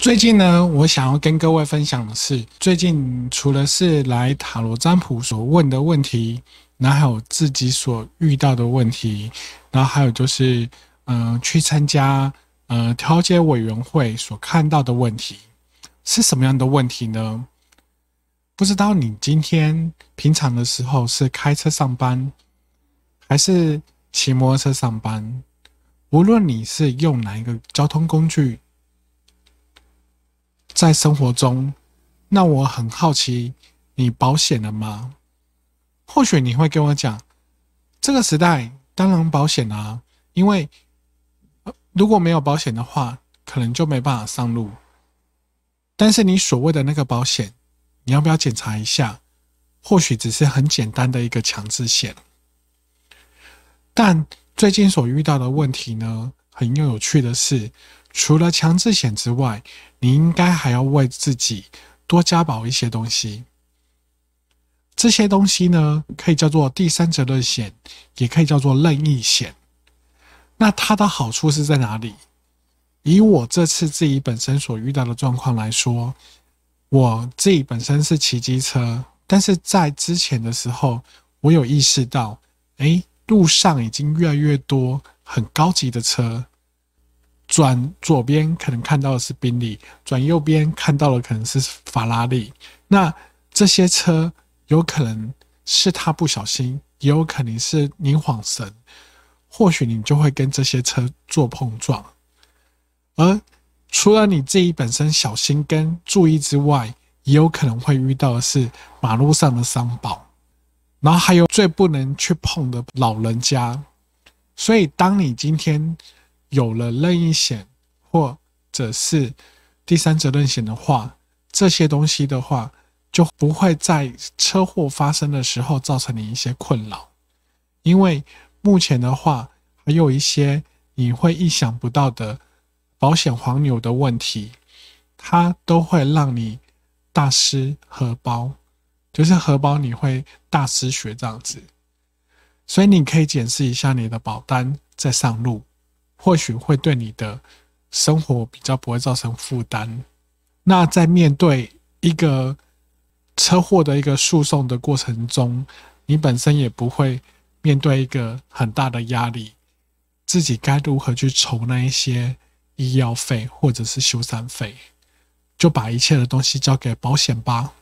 最近呢，我想要跟各位分享的是，最近除了是来塔罗占卜所问的问题，然后还有自己所遇到的问题，然后还有就是，嗯，去参加，呃，调解委员会所看到的问题，是什么样的问题呢？不知道你今天平常的时候是开车上班，还是骑摩托车上班？无论你是用哪一个交通工具。在生活中，那我很好奇，你保险了吗？或许你会跟我讲，这个时代当然保险啊，因为如果没有保险的话，可能就没办法上路。但是你所谓的那个保险，你要不要检查一下？或许只是很简单的一个强制险。但最近所遇到的问题呢？很有趣的是，除了强制险之外，你应该还要为自己多加保一些东西。这些东西呢，可以叫做第三者责任险，也可以叫做任意险。那它的好处是在哪里？以我这次自己本身所遇到的状况来说，我自己本身是骑机车，但是在之前的时候，我有意识到，哎，路上已经越来越多很高级的车。转左边可能看到的是宾利，转右边看到的可能是法拉利。那这些车有可能是他不小心，也有可能是你晃神，或许你就会跟这些车做碰撞。而除了你自己本身小心跟注意之外，也有可能会遇到的是马路上的伤保，然后还有最不能去碰的老人家。所以当你今天。有了任意险或者是第三者责任险的话，这些东西的话就不会在车祸发生的时候造成你一些困扰，因为目前的话还有一些你会意想不到的保险黄牛的问题，它都会让你大失荷包，就是荷包你会大失血这样子，所以你可以检视一下你的保单再上路。或许会对你的生活比较不会造成负担。那在面对一个车祸的一个诉讼的过程中，你本身也不会面对一个很大的压力。自己该如何去筹那一些医药费或者是修缮费？就把一切的东西交给保险吧。